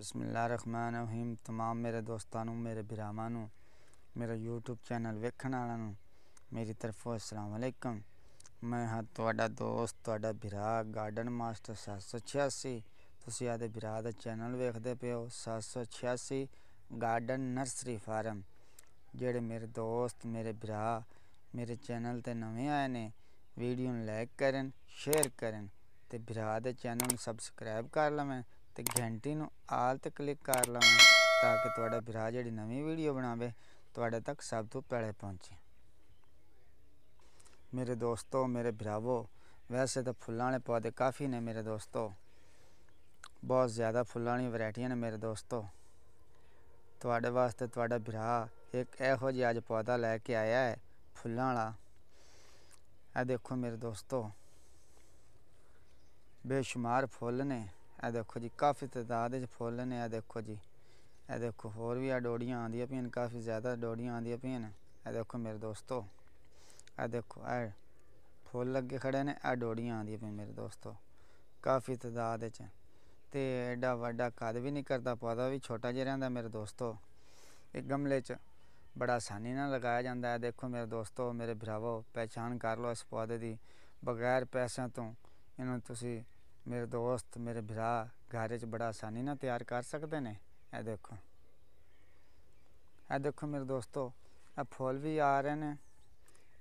ਰਹਿਮਾਨ ਰਹੀਮ ਤਮਾਮ ਮੇਰੇ ਦੋਸਤਾਂ ਨੂੰ ਮੇਰੇ ਭਰਾਵਾਂ ਨੂੰ ਮੇਰਾ YouTube ਚੈਨਲ ਵੇਖਣ ਵਾਲਿਆਂ ਨੂੰ ਮੇਰੀ ਤਰਫੋਂ ਅਸਲਾਮ ਅਲੈਕਮ ਮੈਂ ਹਾਂ ਤੁਹਾਡਾ ਦੋਸਤ ਤੁਹਾਡਾ ਭਰਾ ਗਾਰਡਨ ਮਾਸਟਰ 786 ਤੁਸੀਂ ਆਦੇ ਭਰਾ ਦਾ ਚੈਨਲ ਵੇਖਦੇ ਪਏ ਹੋ 786 ਗਾਰਡਨ ਨਰਸਰੀ ਫਾਰਮ ਜਿਹੜੇ ਮੇਰੇ ਦੋਸਤ ਮੇਰੇ ਭਰਾ ਮੇਰੇ ਚੈਨਲ ਤੇ ਨਵੇਂ ਆਏ ਨੇ ਵੀਡੀਓ ਨੂੰ ਲਾਈਕ ਕਰਨ ਸ਼ੇਅਰ ਕਰਨ ਤੇ ਭਰਾ ਦੇ ਚੈਨਲ ਨੂੰ ਸਬਸਕ੍ਰਾਈਬ ਕਰ ਲਵੇਂ तो घंटी ਨੂੰ ਆਲ ਤੇ ਕਲਿੱਕ ਕਰ ਲਓ ਤਾਂ ਕਿ ਤੁਹਾਡਾ ਭਰਾ ਜਿਹੜੀ ਨਵੀਂ ਵੀਡੀਓ ਬਣਾਵੇ ਤੁਹਾਡੇ ਤੱਕ ਸਭ ਤੋਂ ਪਹਿਲੇ ਪਹੁੰਚੇ ਮੇਰੇ वैसे तो फुलों पौधे काफ़ी ने मेरे दोस्तों बहुत ज़्यादा फुलों वरायटियां ने मेरे दोस्तों थोड़े वास्ते थोड़ा भरा एक यहोजा अज पौधा लैके आया है फुल देखो मेरे दोस्तों बेशुमार फुल ने ਇਹ ਦੇਖੋ ਜੀ ਕਾਫੀ ਤਦਾਦ ਵਿੱਚ ਫੁੱਲ ਨੇ ਇਹ ਦੇਖੋ ਜੀ ਇਹ ਦੇਖੋ ਹੋਰ ਵੀ ਆ ਡੋੜੀਆਂ ਆਂਦੀਆਂ ਪਈਆਂ ਕਾਫੀ ਜ਼ਿਆਦਾ ਡੋੜੀਆਂ ਆਂਦੀਆਂ ਪਈਆਂ ਨੇ ਇਹ ਦੇਖੋ ਮੇਰੇ ਦੋਸਤੋ ਇਹ ਦੇਖੋ ਇਹ ਫੁੱਲ ਲੱਗੇ ਖੜੇ ਨੇ ਇਹ ਡੋੜੀਆਂ ਆਂਦੀਆਂ ਪਈਆਂ ਮੇਰੇ ਦੋਸਤੋ ਕਾਫੀ ਤਦਾਦ ਵਿੱਚ ਤੇ ਐਡਾ ਵੱਡਾ ਕਦ ਵੀ ਨਹੀਂ ਕਰਦਾ ਪੌਦਾ ਵੀ ਛੋਟਾ ਜਿਹਾ ਰਹਿੰਦਾ ਮੇਰੇ ਦੋਸਤੋ ਇੱਕ ਗਮਲੇ 'ਚ ਬੜਾ ਆਸਾਨੀ ਨਾਲ ਲਗਾਇਆ ਜਾਂਦਾ ਹੈ ਦੇਖੋ ਮੇਰੇ ਦੋਸਤੋ ਮੇਰੇ ਭਰਾਵੋ ਪਹਿਚਾਨ ਕਰ ਲਓ ਇਸ ਪੌਦੇ ਦੀ ਬਗੈਰ ਪੈਸਿਆਂ ਤੋਂ ਇਹਨੂੰ ਤੁਸੀਂ ਮੇਰੇ ਦੋਸਤ ਮੇਰੇ ਭਰਾ ਘਰ ਵਿੱਚ ਬੜਾ ਆਸਾਨੀ ਨਾਲ ਤਿਆਰ ਕਰ ਸਕਦੇ ਨੇ ਇਹ ਦੇਖੋ ਇਹ ਦੇਖੋ ਮੇਰੇ ਦੋਸਤੋ ਇਹ ਫੁੱਲ ਵੀ ਆ ਰਹੇ ਨੇ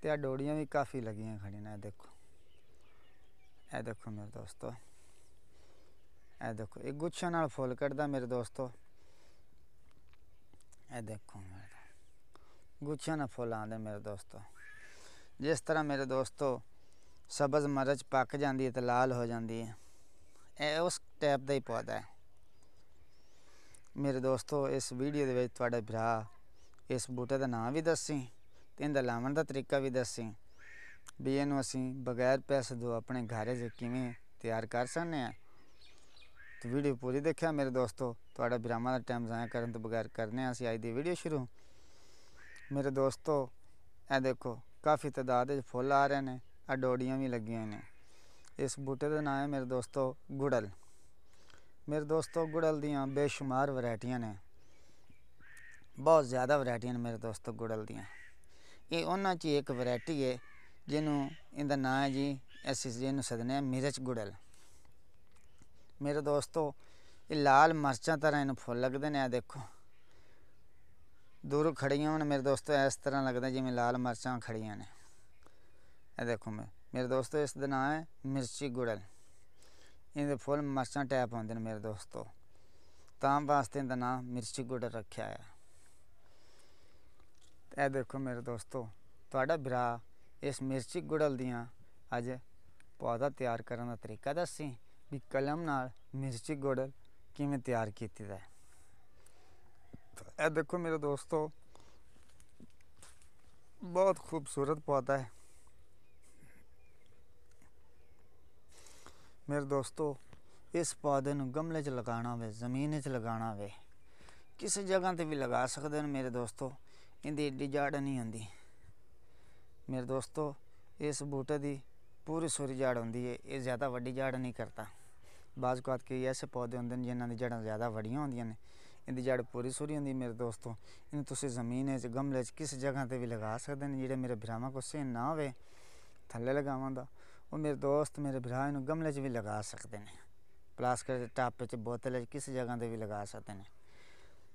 ਤੇ ਆ ਡੋੜੀਆਂ ਵੀ ਕਾਫੀ ਲੱਗੀਆਂ ਖੜੀਆਂ ਨੇ ਇਹ ਦੇਖੋ ਇਹ ਦੇਖੋ ਮੇਰੇ ਦੋਸਤੋ ਇਹ ਦੇਖੋ ਇਹ ਗੁੱਛਾ ਨਾਲ ਫੁੱਲ ਕੱਢਦਾ ਮੇਰੇ ਦੋਸਤੋ ਇਹ ਦੇਖੋ ਮੇਰੇ ਗੁੱਛਾ ਨਾਲ ਫੁੱਲ ਆਉਂਦੇ ਮੇਰੇ ਦੋਸਤੋ ਜਿਸ ਤਰ੍ਹਾਂ ਮੇਰੇ ਦੋਸਤੋ ਸਬਜ਼ ਮਰਚ ਪੱਕ ਜਾਂਦੀ ਹੈ ਤੇ ਲਾਲ ਹੋ ਜਾਂਦੀ ਹੈ ਇਹ ਉਸ ਟਾਈਪ ਦਾ ਹੀ ਪੌਦਾ ਹੈ ਮੇਰੇ ਦੋਸਤੋ ਇਸ ਵੀਡੀਓ ਦੇ ਵਿੱਚ ਤੁਹਾਡੇ ਭਰਾ ਇਸ ਬੂਟੇ ਦਾ ਨਾਮ ਵੀ ਦੱਸੀ ਤੇ ਇਹਦਾ ਲਾਉਣ ਦਾ ਤਰੀਕਾ ਵੀ ਦੱਸੀ ਵੀ ਇਹਨੂੰ ਅਸੀਂ ਬਗੈਰ ਪੈਸੇ ਤੋਂ ਆਪਣੇ ਘਰੇ ਜੇ ਕਿਵੇਂ ਤਿਆਰ ਕਰ ਸਕਨੇ ਆ ਤੇ ਵੀਡੀਓ ਪੂਰੀ ਦੇਖਿਆ ਮੇਰੇ ਦੋਸਤੋ ਤੁਹਾਡਾ ਵਿਰਾਮਾਂ ਦਾ ਟਾਈਮ ਜ਼ਾਇਆ ਕਰਨ ਤੋਂ ਬਗੈਰ ਕਰਨੇ ਆ ਅਸੀਂ ਅੱਜ ਦੀ ਵੀਡੀਓ ਸ਼ੁਰੂ ਮੇਰੇ ਦੋਸਤੋ ਇਹ ਦੇਖੋ ਕਾਫੀ ਤਦਾਦ ਵਿੱਚ ਫੁੱਲ ਆ ਰਹੇ ਨੇ ਆ ਡੋੜੀਆਂ ਵੀ ਲੱਗੀਆਂ ਨੇ इस बूह्टे दा नांऽ ऐ मेरे दोस्तो गुड़ल मेरे दोस्तो गुड़ल दियां बेशुमार वैरायटियां न ਬਹੁਤ ਜ਼ਿਆਦਾ ਵੈਰਾਈਟੀਆਂ ਨੇ ਮੇਰੇ ਦੋਸਤੋ ਗੁੜਲ ਦੀਆਂ ਇਹ ਉਹਨਾਂ 'ਚ ਇੱਕ ਵੈਰਾਈਟੀ ਹੈ ਜਿਹਨੂੰ ਇਹਦਾ ਨਾਮ ਹੈ ਜੀ ਅਸੀਂ ਜਿਹਨੂੰ ਸਦਨੇ ਆ ਮਿਰਚ ਗੁੜਲ ਮੇਰੇ ਦੋਸਤੋ ਇਹ ਲਾਲ ਮਰਚਾਂ ਤਰ੍ਹਾਂ ਇਹਨੂੰ ਫੁੱਲ ਲੱਗਦੇ ਨੇ ਆ ਦੇਖੋ ਦੂਰ ਖੜੀਆਂ ਹਨ ਮੇਰੇ ਦੋਸਤੋ ਇਸ ਤਰ੍ਹਾਂ ਲੱਗਦਾ ਜਿਵੇਂ ਲਾਲ ਮਰਚਾਂ ਖੜੀਆਂ ਨੇ ਇਹ ਦੇਖੋ ਮੈਂ ਮੇਰੇ ਦੋਸਤੋ ਇਸ ਦਾ ਨਾਮ ਹੈ ਮਿਰਚੀ ਗੁੜਲ ਇਹਦੇ ਫੁੱਲ ਮਰਚਾਂ ਟੈਪ ਹੁੰਦੇ ਨੇ ਮੇਰੇ ਦੋਸਤੋ ਤਾਂ ਵਾਸਤੇ ਇਹਦਾ ਨਾਮ ਮਿਰਚੀ ਗੁੜਲ ਰੱਖਿਆ ਆ ਇਹ ਦੇਖੋ ਮੇਰੇ ਦੋਸਤੋ ਤੁਹਾਡਾ ਭਰਾ ਇਸ ਮਿਰਚੀ ਗੁੜਲ ਦੀਆਂ ਅੱਜ ਪੌਦਾ ਤਿਆਰ ਕਰਨ ਦਾ ਤਰੀਕਾ ਦੱਸੀ ਵੀ ਕਲਮ ਨਾਲ ਮਿਰਚੀ ਗੁੜਲ ਕਿਵੇਂ ਤਿਆਰ ਕੀਤੀ ਦਾ ਇਹ ਦੇਖੋ ਮੇਰੇ ਦੋਸਤੋ ਬਹੁਤ ਖੂਬਸੂਰਤ ਪੌਦਾ ਹੈ ਮੇਰੇ ਦੋਸਤੋ ਇਸ ਪੌਦੇ ਨੂੰ ਗਮਲੇ 'ਚ ਲਗਾਉਣਾ ਹੋਵੇ ਜ਼ਮੀਨ 'ਚ ਲਗਾਉਣਾ ਹੋਵੇ ਕਿਸੇ ਜਗ੍ਹਾ ਤੇ ਵੀ ਲਗਾ ਸਕਦੇ ਨੇ ਮੇਰੇ ਦੋਸਤੋ ਇਹਦੀ ਏਡੀ ਜੜ ਨਹੀਂ ਹੁੰਦੀ ਮੇਰੇ ਦੋਸਤੋ ਇਸ ਬੂਟੇ ਦੀ ਪੂਰੀ ਸੋਰੀ ਜੜ ਹੁੰਦੀ ਹੈ ਇਹ ਜ਼ਿਆਦਾ ਵੱਡੀ ਜੜ ਨਹੀਂ ਕਰਦਾ ਬਾਜ਼ ਕਾਤ ਕੇ ਐਸੇ ਪੌਦੇ ਹੁੰਦੇ ਨੇ ਜਿਨ੍ਹਾਂ ਦੀ ਜੜਾਂ ਜ਼ਿਆਦਾ ਵੱਡੀਆਂ ਹੁੰਦੀਆਂ ਨੇ ਇਹਦੀ ਜੜ ਪੂਰੀ ਸੂਰੀ ਹੁੰਦੀ ਮੇਰੇ ਦੋਸਤੋ ਇਹਨੂੰ ਤੁਸੀਂ ਜ਼ਮੀਨ 'ਚ ਗਮਲੇ 'ਚ ਕਿਸੇ ਜਗ੍ਹਾ ਤੇ ਵੀ ਲਗਾ ਸਕਦੇ ਨੇ ਜਿਹੜੇ ਮੇਰੇ ਭਰਾਵਾਂ ਕੋਲ ਸੇ ਨਾ ਹੋਵੇ ਥੱਲੇ ਲਗਾਵਾਂ ਦਾ वो मेरे दोस्त मेरे भाई गमले भी लगा सकते हैं प्लास्टिक टापे बोतल किस जगह पर भी लगा सकते हैं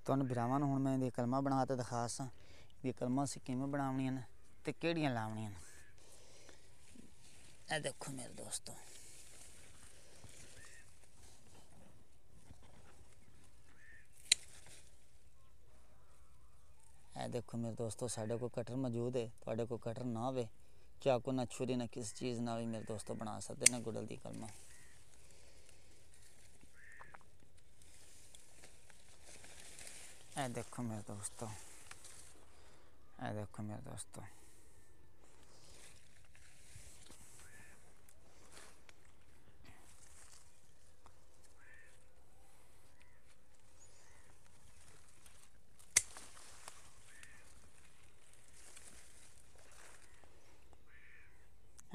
तो ब्रावान हूँ मैं ये कलमा बनाते दिखा सा कलमा असं किमें बनावनिया ने कड़िया लावनिया ने देखो मेरे दोस्तों देखो मेरे दोस्तों साढ़े को कटर मौजूद है थोड़े को कटर ना हो ਕੋ ਨਾ ਛੁਰੀ ਨਾ ਕਿਸ ਚੀਜ਼ ਨਾਲ ਵੀ ਮੇਰੇ ਦੋਸਤੋ ਬਣਾ ਸਕਦੇ ਨੇ ਗੁੜਲ ਦੀ ਕਲਮਾ ਇਹ ਦੇਖੋ ਮੇਰੇ ਦੋਸਤੋ ਇਹ ਦੇਖੋ ਮੇਰੇ ਦੋਸਤੋ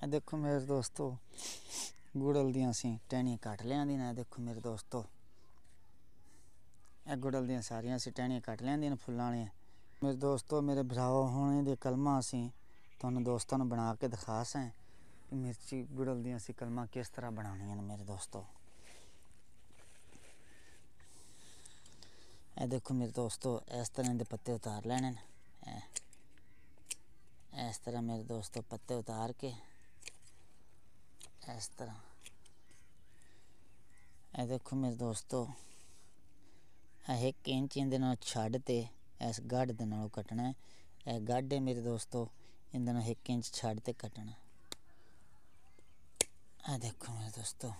ਇਹ ਦੇਖੋ ਮੇਰੇ ਦੋਸਤੋ ਗੁੜਲ ਦੀਆਂ ਸੀ ਟਹਿਣੀਆਂ ਕੱਟ ਲਿਆਂਦੀ ਨੇ ਦੇਖੋ ਮੇਰੇ ਦੋਸਤੋ ਇਹ ਗੁੜਲ ਦੀਆਂ ਸਾਰੀਆਂ ਸੀ ਟਹਿਣੀਆਂ ਕੱਟ ਲਿਆਂਦੀ ਨੇ ਫੁੱਲਾਂ ਵਾਲੀਆਂ ਮੇਰੇ ਦੋਸਤੋ ਮੇਰੇ ਭਰਾਵੋ ਹੋਣੇ ਦੇ ਕਲਮਾ ਸੀ ਤੁਹਾਨੂੰ ਦੋਸਤਾਂ ਨੂੰ ਬਣਾ ਕੇ ਦਿਖਾ ਸਾਂ ਮਿਰਚੀ ਗੁੜਲ ਦੀਆਂ ਸੀ ਕਲਮਾ ਕਿਸ ਤਰ੍ਹਾਂ ਬਣਾਉਣੀਆਂ ਨੇ ਮੇਰੇ ਦੋਸਤੋ ਇਹ ਦੇਖੋ ਮੇਰੇ ਦੋਸਤੋ ਇਸ ਤਰ੍ਹਾਂ ਦੇ ਪੱਤੇ ਉਤਾਰ ਲੈਣੇ ਨੇ ਇਸ ਤਰ੍ਹਾਂ ਮੇਰੇ ਦੋਸਤੋ ਪੱਤੇ ਉਤਾਰ ਕੇ ਇਸ ਤਰ੍ਹਾਂ ਇਹ ਦੇਖੋ ਮੇਰੇ ਦੋਸਤੋ ਇਹ 1 ਇੰਚ ਇਹਦੇ ਨਾਲ ਛੱਡ ਤੇ ਇਸ ਗੱਡ ਦੇ ਨਾਲ ਕੱਟਣਾ ਹੈ ਇਹ ਗੱਡ ਹੈ ਮੇਰੇ ਦੋਸਤੋ ਇਹਦੇ ਨਾਲ 1 ਇੰਚ ਛੱਡ ਤੇ ਕੱਟਣਾ ਆ ਦੇਖੋ ਮੇਰੇ ਦੋਸਤੋ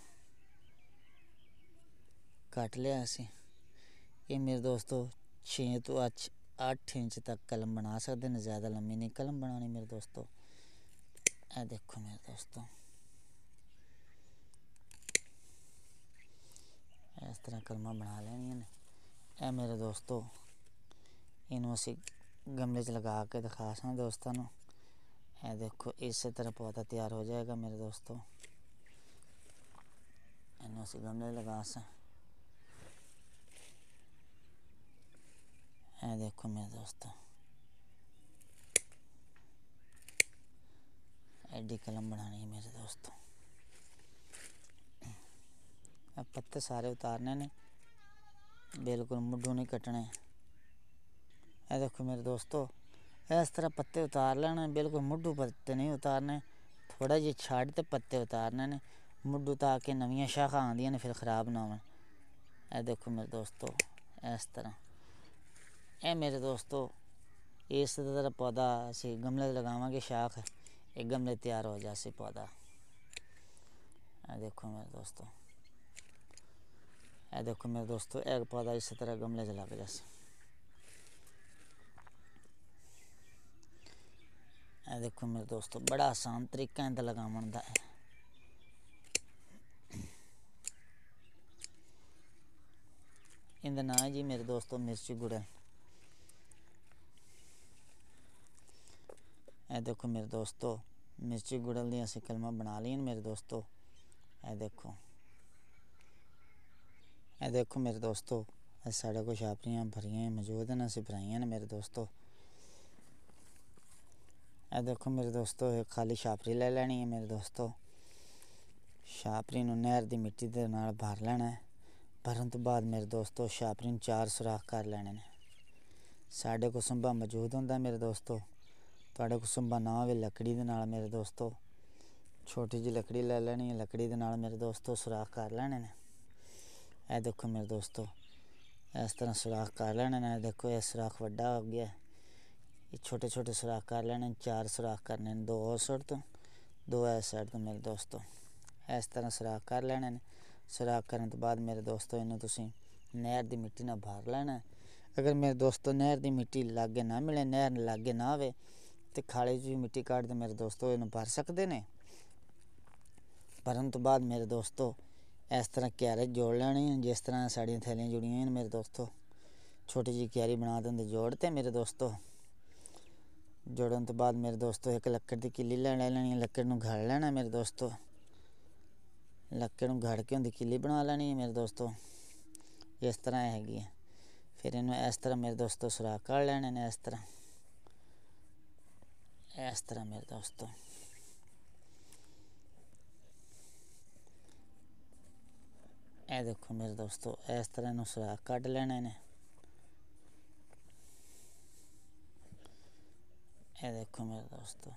ਕੱਟ ਲਿਆ ਅਸੀਂ ਇਹ ਮੇਰੇ ਦੋਸਤੋ 6 ਤੋਂ 8 ਇੰਚ ਤੱਕ ਕਲਮ ਬਣਾ ਸਕਦੇ ਨੇ ਜ਼ਿਆਦਾ ਲੰਮੀ ਨਹੀਂ ਕਲਮ ਬਣਾਉਣੀ ਮੇਰੇ ਦੋਸਤੋ ਆ ਦੇਖੋ ਮੇਰੇ ਦੋਸਤੋ इस तरह कलमा बना लेनिया ने यह मेरे दोस्तों इन असी गमले लगा के दिखा सकते दोस्तों यह देखो इस तरह पौधा तैयार हो जाएगा मेरे दोस्तों इन अस गमले लगा स है देखो मेरे दोस्तों एडी कलम बनानी है मेरे दोस्तों पत्ते सारे उतारने ने बिल्कुल मुड्डू नहीं कटने ये देखो मेरे दोस्तों इस तरह पत्ते उतार लेने बिल्कुल मुड्डू पत्ते नहीं उतारने थोड़ा जी छाड़ तो पत्ते उतारने ने मुड्डू के नवी शाखा आदि ने फिर ख़राब ना हो ये देखो मेरे दोस्तों इस तरह ये मेरे दोस्तों इस तरह पौधा अस गमले लगावे शाख एक गमले तैयार हो जाए पौधा देखो मेरे दोस्तों ये देखो मेरे दोस्तों एक पौधा इसी तरह गमले से लग जैसे ये देखो मेरे दोस्तों बड़ा आसान तरीका इंदा लगावन का इंदा नाम है जी मेरे दोस्तों मिर्ची गुड़न ये देखो मेरे दोस्तों मिर्ची गुड़ल दी असं कलमा बना लिया मेरे दोस्तों ये देखो ਇਹ ਦੇਖੋ ਮੇਰੇ ਦੋਸਤੋ ਇਹ ਸਾਡੇ ਕੋਲ ਛਾਪਰੀਆਂ ਭਰੀਆਂ ਮੌਜੂਦ ਹਨ ਅਸੀਂ ਭਰਾਈਆਂ ਨੇ ਮੇਰੇ ਦੋਸਤੋ ਇਹ ਦੇਖੋ ਮੇਰੇ ਦੋਸਤੋ ਇਹ ਖਾਲੀ ਛਾਪਰੀ ਲੈ ਲੈਣੀ ਹੈ ਮੇਰੇ ਦੋਸਤੋ ਛਾਪਰੀ ਨੂੰ ਨਹਿਰ ਦੀ ਮਿੱਟੀ ਦੇ ਨਾਲ ਭਰ ਲੈਣਾ ਹੈ ਭਰਨ ਤੋਂ ਬਾਅਦ ਮੇਰੇ ਦੋਸਤੋ ਛਾਪਰੀ ਨੂੰ ਚਾਰ ਸੁਰਾਖ ਕਰ ਲੈਣੇ ਨੇ ਸਾਡੇ ਕੋਲ ਸੰਭਾ ਮੌਜੂਦ ਹੁੰਦਾ ਮੇਰੇ ਦੋਸਤੋ ਤੁਹਾਡੇ ਕੋਲ ਸੰਭਾ ਨਾ ਹੋਵੇ ਲੱਕੜੀ ਦੇ ਨਾਲ ਮੇਰੇ ਦੋਸਤੋ ਛੋਟੀ ਜਿਹੀ ਲੱਕੜੀ ਲੈ ਲੈਣੀ ਹੈ ਲੱਕੜੀ ਦੇ ਨਾਲ ਮੇਰੇ ਦੋਸਤੋ ਸੁਰਾਖ ਕਰ ਲੈਣੇ ਨੇ ਇਹ ਦੇਖੋ ਮੇਰੇ ਦੋਸਤੋ ਇਸ ਤਰ੍ਹਾਂ ਸੁਰਾਖ ਕਰ ਲੈਣੇ ਨੇ ਦੇਖੋ ਇਹ ਸੁਰਾਖ ਵੱਡਾ ਹੋ ਗਿਆ ਇਹ ਛੋਟੇ ਛੋਟੇ ਸੁਰਾਖ ਕਰ ਲੈਣੇ ਚਾਰ ਸੁਰਾਖ ਕਰਨੇ ਨੇ ਦੋ ਉਸ ਸਾਈਡ ਤੋਂ ਦੋ ਇਸ ਸਾਈਡ ਤੋਂ ਮੇਰੇ ਦੋਸਤੋ ਇਸ ਤਰ੍ਹਾਂ ਸੁਰਾਖ ਕਰ ਲੈਣੇ ਨੇ ਸੁਰਾਖ ਕਰਨ ਤੋਂ ਬਾਅਦ ਮੇਰੇ ਦੋਸਤੋ ਇਹਨੂੰ ਤੁਸੀਂ ਨਹਿਰ ਦੀ ਮਿੱਟੀ ਨਾਲ ਭਰ ਲੈਣਾ ਅਗਰ ਮੇਰੇ ਦੋਸਤੋ ਨਹਿਰ ਦੀ ਮਿੱਟੀ ਲੱਗੇ ਨਾ ਮਿਲੇ ਨਹਿਰ ਲੱਗੇ ਨਾ ਆਵੇ ਤੇ ਖਾਲੇ ਜੀ ਮਿੱਟੀ ਕੱਢ ਦੇ ਮੇਰੇ ਦੋਸਤੋ ਇਹਨੂੰ ਭਰ ਸਕਦੇ ਨੇ ਭਰਨ ਤੋਂ ਬਾਅਦ ਮੇਰੇ ਦੋਸਤੋ इस तरह क्यारे जोड़ लेने जिस तरह साड़ियाँ थैलियाँ जुड़ी हुई मेरे दोस्तों छोटी जी क्यारी बना दें जोड़ते मेरे दोस्तों जोड़न तो बाद मेरे दोस्तों एक लकड़ की किली लेनी लैनी लक्ड़ घड़ लेना मेरे दोस्तों लक्ड़ घड़ के उनकी किली बना लेनी है मेरे दोस्तों इस तरह हैगी है फिर इन इस तरह मेरे दोस्तों सुराख कर लेने इस तरह इस तरह मेरे दोस्तों ਇਹ ਦੇਖੋ ਮੇਰੇ ਦੋਸਤੋ ਇਸ ਤਰ੍ਹਾਂ ਨੂੰ ਸੁਰਾਖ ਕੱਢ ਲੈਣੇ ਨੇ ਇਹ ਦੇਖੋ ਮੇਰੇ ਦੋਸਤੋ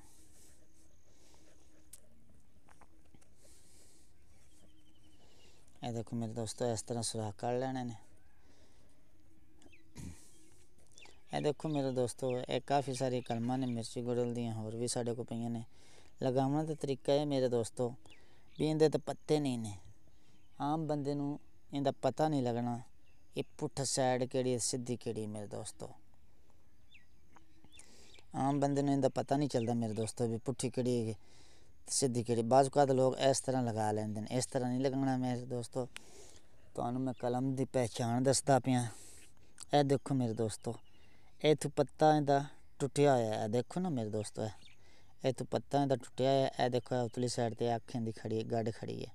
ਇਹ ਦੇਖੋ ਮੇਰੇ ਦੋਸਤੋ ਇਸ ਤਰ੍ਹਾਂ ਸੁਰਾਖ ਕੱਢ ਲੈਣੇ ਨੇ ਇਹ ਦੇਖੋ ਮੇਰੇ ਦੋਸਤੋ ਇਹ ਕਾਫੀ ਸਾਰੇ ਕਲਮਾਂ ਨੇ ਮਿਰਚੀ ਗੁੜਲ ਦੀਆਂ ਹੋਰ ਵੀ ਸਾਡੇ ਕੋਲ ਪਈਆਂ ਨੇ ਲਗਾਉਣ ਦਾ ਤਰੀਕਾ ਹੈ ਮੇਰੇ ਦੋਸਤੋ ਵੀ ਇਹਦੇ ਤੇ ਪੱਤੇ ਨਹੀਂ ਨੇ आम बंद इनका पता नहीं लगना ये पुठ सैड केड़ी सीधी केड़ी मेरे दोस्तों आम बंद इंता पता नहीं चलता मेरे दोस्तों भी पुठी केड़ी सीधी केड़ी बाजुका लोग इस तरह लगा लेंगे इस तरह नहीं लगना मेरे दोस्तों तू कलम की पहचान दसदा पाया यह देखो मेरे दोस्तों इत पत्ता इंता टुटिया हो देखो ना मेरे दोस्तों इतू पत्ता इंता टुटिया होया देखो उतली सैड पर अखें खड़ी गड खड़ी है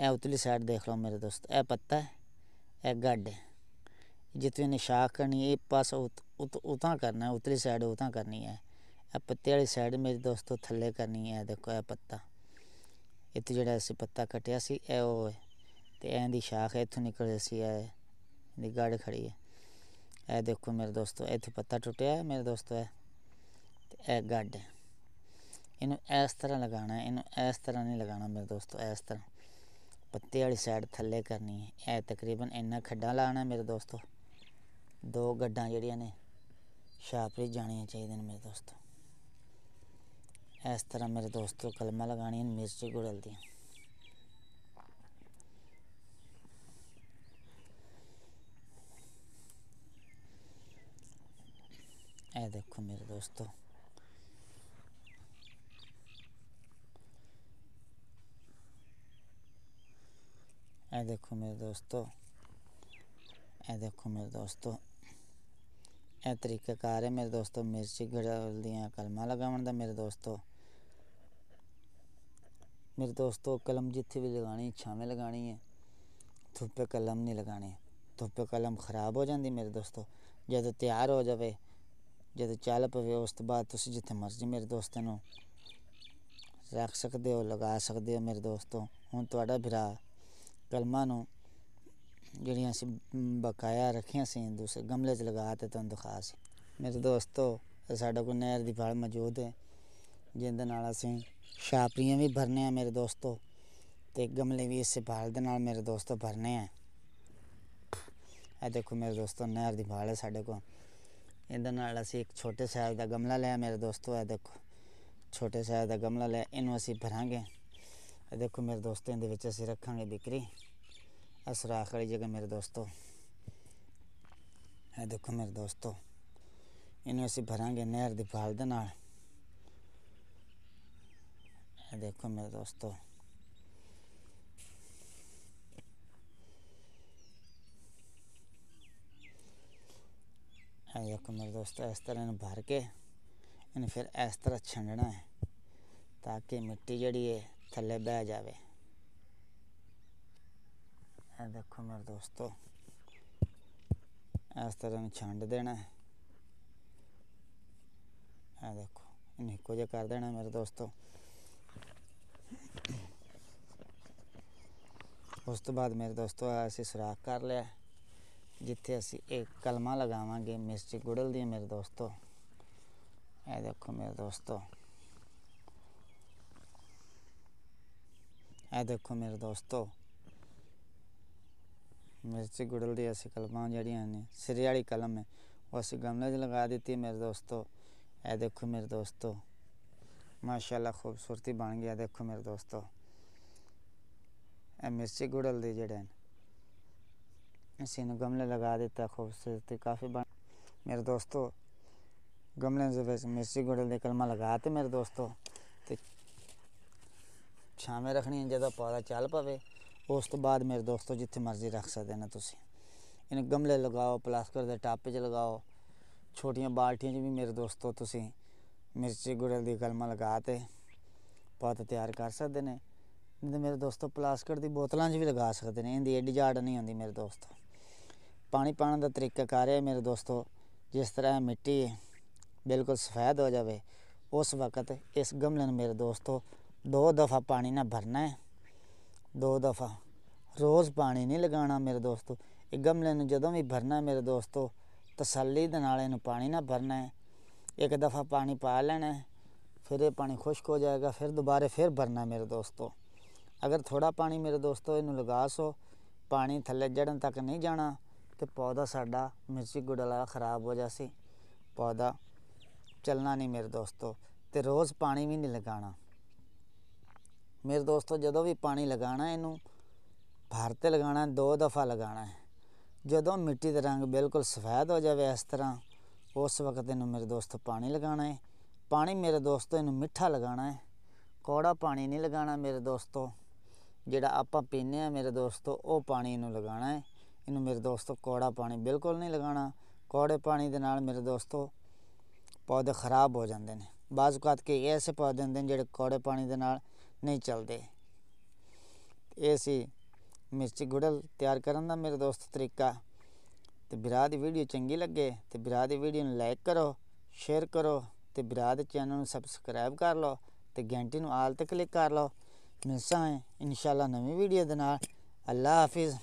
ए उतली साइड देख लो मेरे दोस्त ए पत्ता है ए गड्ड है जितनी ने शाख करनी है पास उत, उत, उतना करना है उतली साइड उत करनी है यह पत्ते वाली साइड मेरे दोस्तों थले करनी है देखो ए पत्ता इतु जेड़ा असी पत्ता कटिया सी ए है तो ए शाख इतों निकल सी गड़ खड़ी है यह देखो मेरे दोस्तों इत पत्ता टुटिया है मेरे दोस्तों है ते ए है इनू इस तरह लगाना है इनू इस तरह नहीं लगाना मेरे दोस्तों इस तरह ਪੱਤੇ ਵਾਲੀ ਸਾਈਡ ਥੱਲੇ ਕਰਨੀ ਹੈ ਇਹ ਤਕਰੀਬਨ ਇੰਨਾ ਖੱਡਾ ਲਾਣਾ ਮੇਰੇ ਦੋਸਤੋ ਦੋ ਗੱਡਾਂ ਜਿਹੜੀਆਂ ਨੇ ਸ਼ਾਪਰੀ ਜਾਣੀਆਂ ਚਾਹੀਦੀਆਂ ਨੇ ਮੇਰੇ ਦੋਸਤੋ ਇਸ ਤਰ੍ਹਾਂ ਮੇਰੇ ਦੋਸਤੋ ਕਲਮਾ ਲਗਾਣੀ ਹੈ ਮਿਰਚੀ ਗੁੜਲ ਦੀਆਂ ਇਹ ਦੇਖੋ ਮੇਰੇ ਦੋਸਤੋ ऐ देखो मेरे दोस्तों ऐ देखो मेरे दोस्तों ए तरीकाकार है मेरे दोस्तों मिर्ची घड़ल दियां कलमा लगावन का मेरे दोस्तों मेरे दोस्तों कलम जिथे भी लगानी छावें लगानी है धुप्पे कलम नहीं लगाने धुप्पे कलम खराब हो जाती मेरे दोस्तों जब तैयार हो जाए जब चल पवे उस तो बाद जिते मर्जी मेरे दोस्तों रख सकते हो लगा सकते हो मेरे दोस्तों हूँ थोड़ा बिरा कलमा ਜਿਹੜੀਆਂ ਅਸੀਂ ਬਕਾਇਆ ਰੱਖੀਆਂ ਸੀ ਦੂਸਰੇ ਗਮਲੇ 'ਚ ਲਗਾ ਤੇ ਤੁਹਾਨੂੰ ਦਿਖਾ ਸੀ ਮੇਰੇ ਦੋਸਤੋ ਸਾਡਾ ਕੋਲ ਨਹਿਰ ਦੀ ਫਲ ਮੌਜੂਦ ਹੈ ਜਿਹਦੇ ਨਾਲ ਅਸੀਂ ਛਾਪਰੀਆਂ ਵੀ ਭਰਨੇ ਆ ਮੇਰੇ ਦੋਸਤੋ ਤੇ ਗਮਲੇ ਵੀ ਇਸੇ ਫਲ ਦੇ ਨਾਲ ਮੇਰੇ ਦੋਸਤੋ ਭਰਨੇ ਆ ਇਹ ਦੇਖੋ ਮੇਰੇ ਦੋਸਤੋ ਨਹਿਰ ਦੀ ਫਲ ਹੈ ਸਾਡੇ ਕੋਲ ਇਹਦੇ ਨਾਲ ਅਸੀਂ ਇੱਕ ਛੋਟੇ ਸਾਈਜ਼ ਦਾ ਗਮਲਾ ਲਿਆ ਮੇਰੇ ਦੋਸਤੋ ਇਹ ਦੇਖੋ ਛੋਟੇ ਸਾਈਜ਼ ਦਾ ਗਮਲਾ ਲਿਆ ਇਹਨੂੰ ਅਸੀਂ ਭਰਾਂਗੇ ਦੇਖੋ ਮੇਰੇ ਦੋਸਤਾਂ ਦੇ ਵਿੱਚ ਅਸੀਂ ਰੱਖਾਂਗੇ ਵਿਕਰੀ ਆ ਸਰਾਖ ਵਾਲੀ ਜਗ੍ਹਾ ਮੇਰੇ ਦੋਸਤੋ ਇਹ ਦੇਖੋ ਮੇਰੇ ਦੋਸਤੋ ਇਹਨੂੰ ਅਸੀਂ ਭਰਾਂਗੇ ਨਹਿਰ ਦੀ ਭਾਲ ਦੇ ਨਾਲ ਇਹ ਦੇਖੋ ਮੇਰੇ ਦੋਸਤੋ ਇਹ ਦੇਖੋ ਮੇਰੇ ਦੋਸਤੋ ਇਸ ਤਰ੍ਹਾਂ ਇਹਨੂੰ ਭਰ ਕੇ ਇਹਨੂੰ ਫਿਰ ਇਸ ਤਰ੍ਹਾਂ ਛੰਡਣਾ ਹੈ ਤਾਂ ਕਿ ਮਿੱਟੀ ਜਿਹੜੀ ਹੈ ਥੱਲੇ ਬਹਿ ਜਾਵੇ ਇਹ ਦੇਖੋ ਮੇਰੇ ਦੋਸਤੋ ਇਸ ਤਰ੍ਹਾਂ ਨੂੰ ਛੰਡ ਦੇਣਾ ਹੈ ਇਹ ਦੇਖੋ ਇਹਨੂੰ ਇੱਕੋ ਜਿਹਾ ਕਰ ਦੇਣਾ ਮੇਰੇ ਦੋਸਤੋ ਉਸ ਤੋਂ ਬਾਅਦ ਮੇਰੇ ਦੋਸਤੋ ਅਸੀਂ ਸੁਰਾਖ ਕਰ ਲਿਆ ਜਿੱਥੇ ਅਸੀਂ ਇੱਕ ਕਲਮਾ ਲਗਾਵਾਂਗੇ ਮਿਸਟਰੀ ਗੁੜਲ ਦੀ ਮੇਰੇ ਦੋਸਤੋ ਇਹ ਦੇਖੋ ਮੇਰੇ ਦੋਸਤੋ है देखो मेरे दोस्तों मिर्ची गुड़ल दी ऐसी कलमां जड़िया ने सिरे वाली कलम है वो असं गमले लगा दी मेरे दोस्तों ए देखो मेरे दोस्तों माशाला खूबसूरती बन गया देखो मेरे दोस्तों ए मिर्ची गुड़ल दी जड़े इसी गमले लगा दिता खूबसूरती काफ़ी बन मेरे दोस्तों गमले मिर्ची गुड़ल दी कलमा लगाते मेरे दोस्तों ਛਾਵੇਂ ਰੱਖਣੀ ਹੈ ਜਦੋਂ ਪੌਦਾ ਚੱਲ ਪਵੇ ਉਸ ਤੋਂ ਬਾਅਦ ਮੇਰੇ ਦੋਸਤੋ ਜਿੱਥੇ ਮਰਜ਼ੀ ਰੱਖ ਸਕਦੇ ਨੇ ਤੁਸੀਂ ਇਹਨਾਂ ਗਮਲੇ ਲਗਾਓ ਪਲਾਸਟਰ ਦੇ ਟਾਪੇ 'ਚ ਲਗਾਓ ਛੋਟੀਆਂ ਬਾਲਟੀਆਂ 'ਚ ਵੀ ਮੇਰੇ ਦੋਸਤੋ ਤੁਸੀਂ ਮਿਰਚੀ ਗੁੜਲ ਦੀ ਕਲਮਾਂ ਲਗਾ ਤੇ ਪੌਦਾ ਤਿਆਰ ਕਰ ਸਕਦੇ ਨੇ ਤੇ ਮੇਰੇ ਦੋਸਤੋ ਪਲਾਸਟਰ ਦੀ ਬੋਤਲਾਂ 'ਚ ਵੀ ਲਗਾ ਸਕਦੇ ਨੇ ਇਹਦੀ ਐਡੀ ਜਾੜ ਨਹੀਂ ਹੁੰਦੀ ਮੇਰੇ ਦੋਸਤੋ ਪਾਣੀ ਪਾਣ ਦਾ ਤਰੀਕਾ ਕਰ ਰਿਹਾ ਮੇਰੇ ਦੋਸਤੋ ਜਿਸ ਤਰ੍ਹਾਂ ਮਿੱਟੀ ਬਿਲਕੁਲ ਸਫੈਦ ਹੋ ਜਾਵੇ ਉਸ ਵਕਤ ਇਸ ਗਮਲੇ ਨੂੰ ਮੇਰੇ ਦੋਸਤੋ ਦੋ ਦਫਾ ਪਾਣੀ ਨਾ ਭਰਨਾ ਹੈ ਦੋ ਦਫਾ ਰੋਜ਼ ਪਾਣੀ ਨਹੀਂ ਲਗਾਉਣਾ ਮੇਰੇ ਦੋਸਤੋ ਇਹ ਗਮਲੇ ਨੂੰ ਜਦੋਂ ਵੀ ਭਰਨਾ ਮੇਰੇ ਦੋਸਤੋ ਤਸੱਲੀ ਦੇ ਨਾਲ ਇਹਨੂੰ ਪਾਣੀ ਨਾ ਭਰਨਾ ਹੈ ਇੱਕ ਦਫਾ ਪਾਣੀ ਪਾ ਲੈਣਾ ਫਿਰ ਇਹ ਪਾਣੀ ਖੁਸ਼ਕ ਹੋ ਜਾਏਗਾ ਫਿਰ ਦੁਬਾਰੇ ਫਿਰ ਭਰਨਾ ਮੇਰੇ ਦੋਸਤੋ ਅਗਰ ਥੋੜਾ ਪਾਣੀ ਮੇਰੇ ਦੋਸਤੋ ਇਹਨੂੰ ਲਗਾ ਸੋ ਪਾਣੀ ਥੱਲੇ ਜੜਨ ਤੱਕ ਨਹੀਂ ਜਾਣਾ ਤੇ ਪੌਦਾ ਸਾਡਾ ਮਿਰਚੀ ਗੁੜਲਾ ਖਰਾਬ ਹੋ ਜਾਸੀ ਪੌਦਾ ਚੱਲਣਾ ਨਹੀਂ ਮੇਰੇ ਦੋਸਤੋ ਤੇ ਰੋਜ਼ ਪਾਣੀ ਵੀ ਨਹੀਂ ਲਗਾਉਣਾ ਮੇਰੇ ਦੋਸਤੋ ਜਦੋਂ ਵੀ ਪਾਣੀ ਲਗਾਉਣਾ ਇਹਨੂੰ ਭਰ ਤੇ ਲਗਾਉਣਾ ਦੋ ਦਫਾ ਲਗਾਉਣਾ ਹੈ ਜਦੋਂ ਮਿੱਟੀ ਦਾ ਰੰਗ ਬਿਲਕੁਲ ਸਫੈਦ ਹੋ ਜਾਵੇ ਇਸ ਤਰ੍ਹਾਂ ਉਸ ਵਕਤ ਇਹਨੂੰ ਮੇਰੇ ਦੋਸਤੋ ਪਾਣੀ ਲਗਾਉਣਾ ਹੈ ਪਾਣੀ ਮੇਰੇ ਦੋਸਤੋ ਇਹਨੂੰ ਮਿੱਠਾ ਲਗਾਉਣਾ ਹੈ ਕੋੜਾ ਪਾਣੀ ਨਹੀਂ ਲਗਾਉਣਾ ਮੇਰੇ ਦੋਸਤੋ ਜਿਹੜਾ ਆਪਾਂ ਪੀਨੇ ਆ ਮੇਰੇ ਦੋਸਤੋ ਉਹ ਪਾਣੀ ਇਹਨੂੰ ਲਗਾਉਣਾ ਹੈ ਇਹਨੂੰ ਮੇਰੇ ਦੋਸਤੋ ਕੋੜਾ ਪਾਣੀ ਬਿਲਕੁਲ ਨਹੀਂ ਲਗਾਉਣਾ ਕੋੜੇ ਪਾਣੀ ਦੇ ਨਾਲ ਮੇਰੇ ਦੋਸਤੋ ਪੌਦੇ ਖਰਾਬ ਹੋ ਜਾਂਦੇ ਨੇ ਬਾਜ਼ ਕੇ ਐਸੇ ਪੌਦੇ ਹੁੰਦੇ ਨੇ ਜਿਹੜੇ ਕੋੜੇ ਪਾਣੀ ਦੇ ਨਾਲ ਨਹੀਂ ਚੱਲਦੇ ਇਹ ਸੀ ਮਿਰਚ ਗੁੜਲ ਤਿਆਰ ਕਰਨ ਦਾ ਮੇਰੇ ਦੋਸਤ ਤਰੀਕਾ ਤੇ ਵਿਰਾ ਦੀ ਵੀਡੀਓ ਚੰਗੀ ਲੱਗੇ ਤੇ ਵਿਰਾ ਦੀ ਵੀਡੀਓ ਨੂੰ ਲਾਈਕ ਕਰੋ ਸ਼ੇਅਰ ਕਰੋ ਤੇ ਵਿਰਾ ਦੇ ਚੈਨਲ ਨੂੰ ਸਬਸਕ੍ਰਾਈਬ ਕਰ ਲਓ ਤੇ ਘੰਟੀ ਨੂੰ ਆਲ ਤੇ ਕਲਿੱਕ ਕਰ ਲਓ ਮਿਲਸਾਂ ਇਨਸ਼ਾਅੱਲਾ ਨਵੀਂ ਵੀਡੀਓ ਦੇ ਨਾਲ ਅੱਲਾ ਹਾਫਿਜ਼